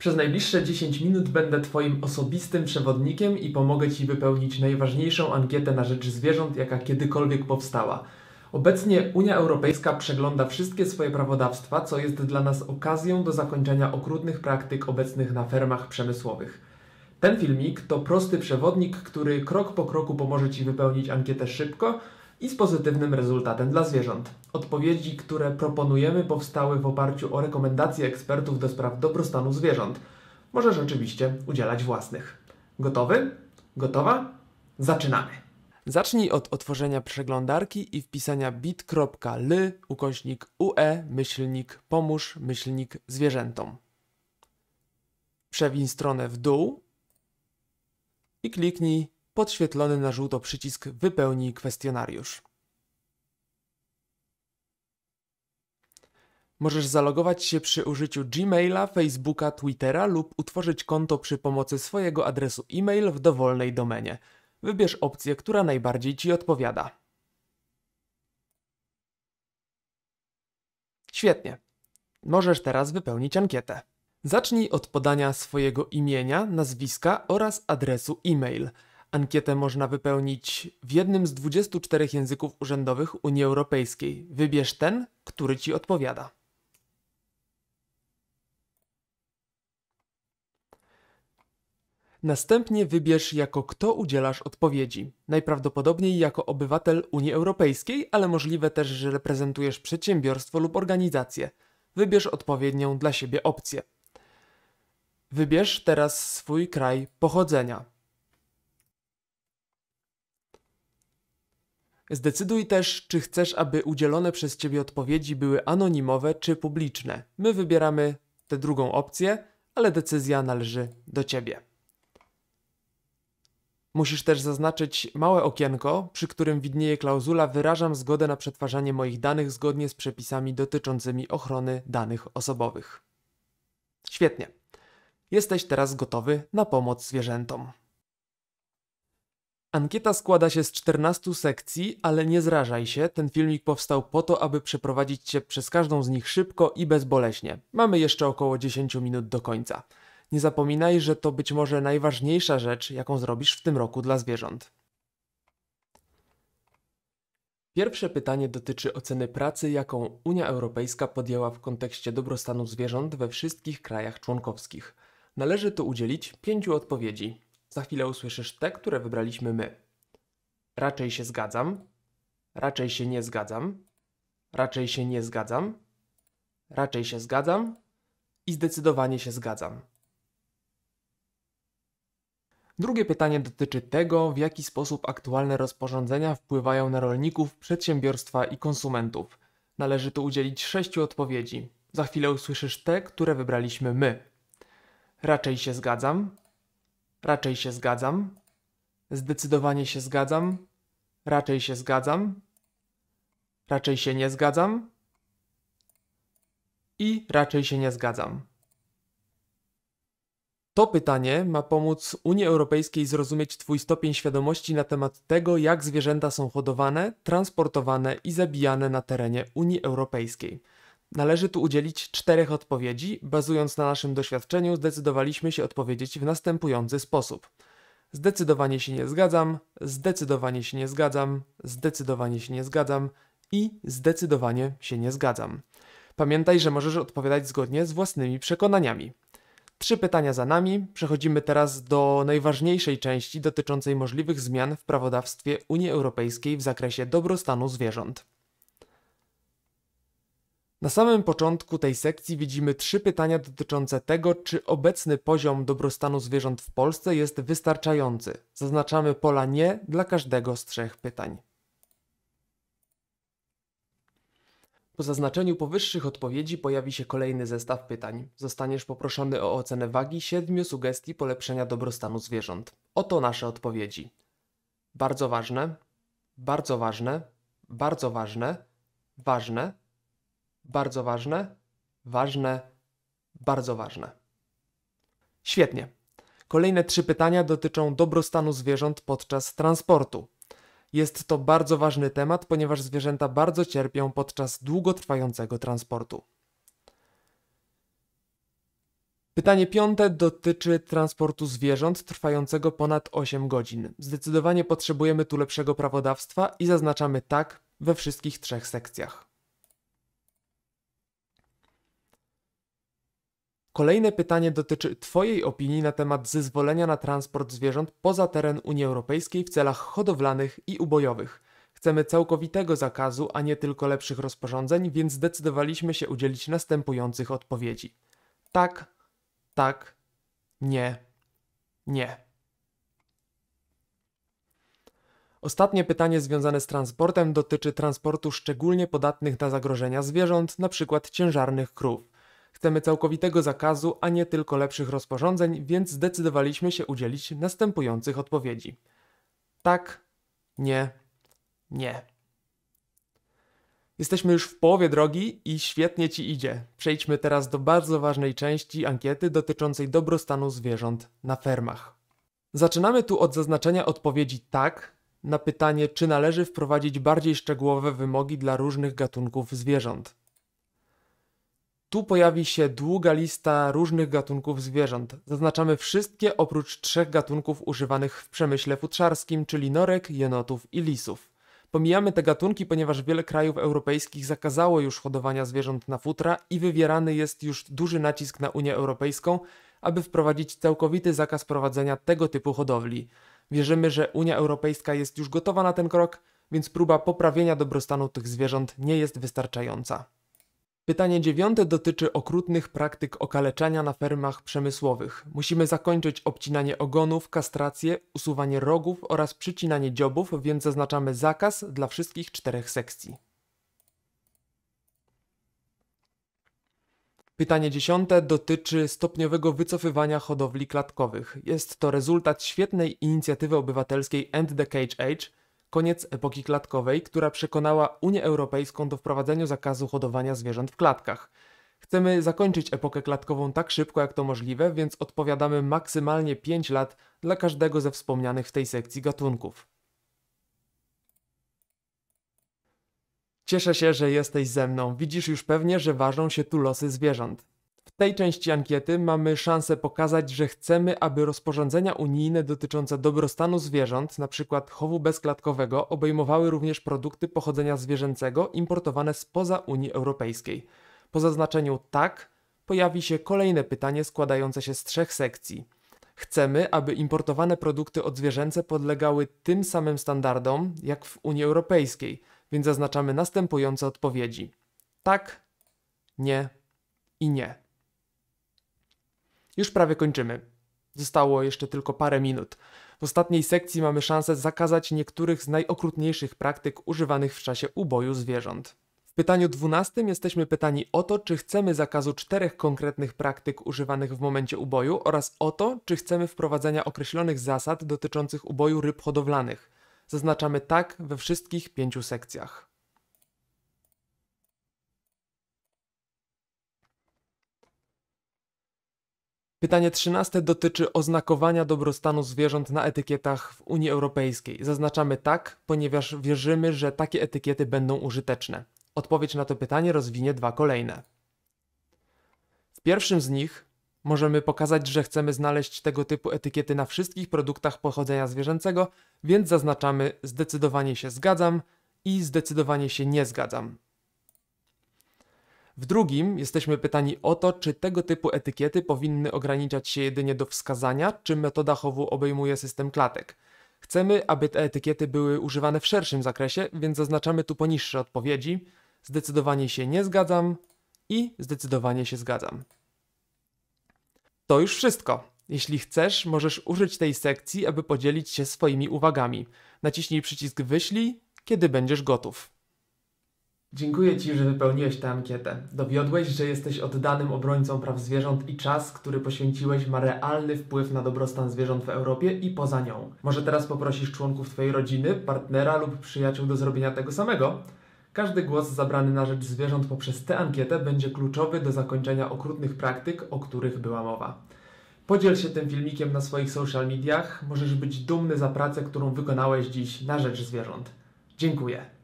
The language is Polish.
Przez najbliższe 10 minut będę Twoim osobistym przewodnikiem i pomogę Ci wypełnić najważniejszą ankietę na rzecz zwierząt, jaka kiedykolwiek powstała. Obecnie Unia Europejska przegląda wszystkie swoje prawodawstwa, co jest dla nas okazją do zakończenia okrutnych praktyk obecnych na fermach przemysłowych. Ten filmik to prosty przewodnik, który krok po kroku pomoże Ci wypełnić ankietę szybko i z pozytywnym rezultatem dla zwierząt. Odpowiedzi, które proponujemy, powstały w oparciu o rekomendacje ekspertów do spraw dobrostanu zwierząt. Może rzeczywiście udzielać własnych. Gotowy? Gotowa? Zaczynamy! Zacznij od otworzenia przeglądarki i wpisania bit.ly ukośnik UE myślnik pomóż myślnik zwierzętom. Przewiń stronę w dół i kliknij podświetlony na żółto przycisk Wypełnij kwestionariusz. Możesz zalogować się przy użyciu Gmaila, Facebooka, Twittera lub utworzyć konto przy pomocy swojego adresu e-mail w dowolnej domenie. Wybierz opcję, która najbardziej Ci odpowiada. Świetnie. Możesz teraz wypełnić ankietę. Zacznij od podania swojego imienia, nazwiska oraz adresu e-mail. Ankietę można wypełnić w jednym z 24 języków urzędowych Unii Europejskiej. Wybierz ten, który ci odpowiada. Następnie wybierz jako kto udzielasz odpowiedzi. Najprawdopodobniej jako obywatel Unii Europejskiej, ale możliwe też, że reprezentujesz przedsiębiorstwo lub organizację. Wybierz odpowiednią dla siebie opcję. Wybierz teraz swój kraj pochodzenia. Zdecyduj też, czy chcesz, aby udzielone przez Ciebie odpowiedzi były anonimowe czy publiczne. My wybieramy tę drugą opcję, ale decyzja należy do Ciebie. Musisz też zaznaczyć małe okienko, przy którym widnieje klauzula Wyrażam zgodę na przetwarzanie moich danych zgodnie z przepisami dotyczącymi ochrony danych osobowych. Świetnie. Jesteś teraz gotowy na pomoc zwierzętom. Ankieta składa się z 14 sekcji, ale nie zrażaj się, ten filmik powstał po to, aby przeprowadzić cię przez każdą z nich szybko i bezboleśnie. Mamy jeszcze około 10 minut do końca. Nie zapominaj, że to być może najważniejsza rzecz, jaką zrobisz w tym roku dla zwierząt. Pierwsze pytanie dotyczy oceny pracy, jaką Unia Europejska podjęła w kontekście dobrostanu zwierząt we wszystkich krajach członkowskich. Należy tu udzielić pięciu odpowiedzi. Za chwilę usłyszysz te, które wybraliśmy my. Raczej się zgadzam, raczej się nie zgadzam, raczej się nie zgadzam, raczej się zgadzam i zdecydowanie się zgadzam. Drugie pytanie dotyczy tego, w jaki sposób aktualne rozporządzenia wpływają na rolników, przedsiębiorstwa i konsumentów. Należy tu udzielić sześciu odpowiedzi. Za chwilę usłyszysz te, które wybraliśmy my. Raczej się zgadzam, Raczej się zgadzam. Zdecydowanie się zgadzam. Raczej się zgadzam. Raczej się nie zgadzam. I raczej się nie zgadzam. To pytanie ma pomóc Unii Europejskiej zrozumieć Twój stopień świadomości na temat tego, jak zwierzęta są hodowane, transportowane i zabijane na terenie Unii Europejskiej. Należy tu udzielić czterech odpowiedzi. Bazując na naszym doświadczeniu, zdecydowaliśmy się odpowiedzieć w następujący sposób. Zdecydowanie się nie zgadzam, zdecydowanie się nie zgadzam, zdecydowanie się nie zgadzam i zdecydowanie się nie zgadzam. Pamiętaj, że możesz odpowiadać zgodnie z własnymi przekonaniami. Trzy pytania za nami. Przechodzimy teraz do najważniejszej części dotyczącej możliwych zmian w prawodawstwie Unii Europejskiej w zakresie dobrostanu zwierząt. Na samym początku tej sekcji widzimy trzy pytania dotyczące tego, czy obecny poziom dobrostanu zwierząt w Polsce jest wystarczający. Zaznaczamy pola nie dla każdego z trzech pytań. Po zaznaczeniu powyższych odpowiedzi pojawi się kolejny zestaw pytań. Zostaniesz poproszony o ocenę wagi siedmiu sugestii polepszenia dobrostanu zwierząt. Oto nasze odpowiedzi. Bardzo ważne, bardzo ważne, bardzo ważne, ważne, bardzo ważne, ważne, bardzo ważne. Świetnie. Kolejne trzy pytania dotyczą dobrostanu zwierząt podczas transportu. Jest to bardzo ważny temat, ponieważ zwierzęta bardzo cierpią podczas długotrwającego transportu. Pytanie piąte dotyczy transportu zwierząt trwającego ponad 8 godzin. Zdecydowanie potrzebujemy tu lepszego prawodawstwa i zaznaczamy tak we wszystkich trzech sekcjach. Kolejne pytanie dotyczy Twojej opinii na temat zezwolenia na transport zwierząt poza teren Unii Europejskiej w celach hodowlanych i ubojowych. Chcemy całkowitego zakazu, a nie tylko lepszych rozporządzeń, więc zdecydowaliśmy się udzielić następujących odpowiedzi: tak, tak, nie, nie. Ostatnie pytanie związane z transportem dotyczy transportu szczególnie podatnych na zagrożenia zwierząt, np. ciężarnych krów. Chcemy całkowitego zakazu, a nie tylko lepszych rozporządzeń, więc zdecydowaliśmy się udzielić następujących odpowiedzi. Tak, nie, nie. Jesteśmy już w połowie drogi i świetnie ci idzie. Przejdźmy teraz do bardzo ważnej części ankiety dotyczącej dobrostanu zwierząt na fermach. Zaczynamy tu od zaznaczenia odpowiedzi tak na pytanie, czy należy wprowadzić bardziej szczegółowe wymogi dla różnych gatunków zwierząt. Tu pojawi się długa lista różnych gatunków zwierząt. Zaznaczamy wszystkie oprócz trzech gatunków używanych w przemyśle futrzarskim, czyli norek, jenotów i lisów. Pomijamy te gatunki, ponieważ wiele krajów europejskich zakazało już hodowania zwierząt na futra i wywierany jest już duży nacisk na Unię Europejską, aby wprowadzić całkowity zakaz prowadzenia tego typu hodowli. Wierzymy, że Unia Europejska jest już gotowa na ten krok, więc próba poprawienia dobrostanu tych zwierząt nie jest wystarczająca. Pytanie dziewiąte dotyczy okrutnych praktyk okaleczania na fermach przemysłowych. Musimy zakończyć obcinanie ogonów, kastrację, usuwanie rogów oraz przycinanie dziobów, więc zaznaczamy zakaz dla wszystkich czterech sekcji. Pytanie dziesiąte dotyczy stopniowego wycofywania hodowli klatkowych. Jest to rezultat świetnej inicjatywy obywatelskiej End the Cage Age, koniec epoki klatkowej, która przekonała Unię Europejską do wprowadzenia zakazu hodowania zwierząt w klatkach. Chcemy zakończyć epokę klatkową tak szybko jak to możliwe, więc odpowiadamy maksymalnie 5 lat dla każdego ze wspomnianych w tej sekcji gatunków. Cieszę się, że jesteś ze mną. Widzisz już pewnie, że ważą się tu losy zwierząt tej części ankiety mamy szansę pokazać, że chcemy, aby rozporządzenia unijne dotyczące dobrostanu zwierząt, np. chowu bezklatkowego, obejmowały również produkty pochodzenia zwierzęcego importowane spoza Unii Europejskiej. Po zaznaczeniu tak pojawi się kolejne pytanie składające się z trzech sekcji. Chcemy, aby importowane produkty odzwierzęce podlegały tym samym standardom jak w Unii Europejskiej, więc zaznaczamy następujące odpowiedzi: tak, nie i nie. Już prawie kończymy. Zostało jeszcze tylko parę minut. W ostatniej sekcji mamy szansę zakazać niektórych z najokrutniejszych praktyk używanych w czasie uboju zwierząt. W pytaniu 12 jesteśmy pytani o to, czy chcemy zakazu czterech konkretnych praktyk używanych w momencie uboju oraz o to, czy chcemy wprowadzenia określonych zasad dotyczących uboju ryb hodowlanych. Zaznaczamy tak we wszystkich pięciu sekcjach. Pytanie trzynaste dotyczy oznakowania dobrostanu zwierząt na etykietach w Unii Europejskiej. Zaznaczamy tak, ponieważ wierzymy, że takie etykiety będą użyteczne. Odpowiedź na to pytanie rozwinie dwa kolejne. W pierwszym z nich możemy pokazać, że chcemy znaleźć tego typu etykiety na wszystkich produktach pochodzenia zwierzęcego, więc zaznaczamy zdecydowanie się zgadzam i zdecydowanie się nie zgadzam. W drugim jesteśmy pytani o to, czy tego typu etykiety powinny ograniczać się jedynie do wskazania, czy metoda chowu obejmuje system klatek. Chcemy, aby te etykiety były używane w szerszym zakresie, więc zaznaczamy tu poniższe odpowiedzi. Zdecydowanie się nie zgadzam i zdecydowanie się zgadzam. To już wszystko. Jeśli chcesz, możesz użyć tej sekcji, aby podzielić się swoimi uwagami. Naciśnij przycisk wyślij, kiedy będziesz gotów. Dziękuję Ci, że wypełniłeś tę ankietę. Dowiodłeś, że jesteś oddanym obrońcą praw zwierząt i czas, który poświęciłeś, ma realny wpływ na dobrostan zwierząt w Europie i poza nią. Może teraz poprosisz członków Twojej rodziny, partnera lub przyjaciół do zrobienia tego samego? Każdy głos zabrany na rzecz zwierząt poprzez tę ankietę będzie kluczowy do zakończenia okrutnych praktyk, o których była mowa. Podziel się tym filmikiem na swoich social mediach. Możesz być dumny za pracę, którą wykonałeś dziś na rzecz zwierząt. Dziękuję.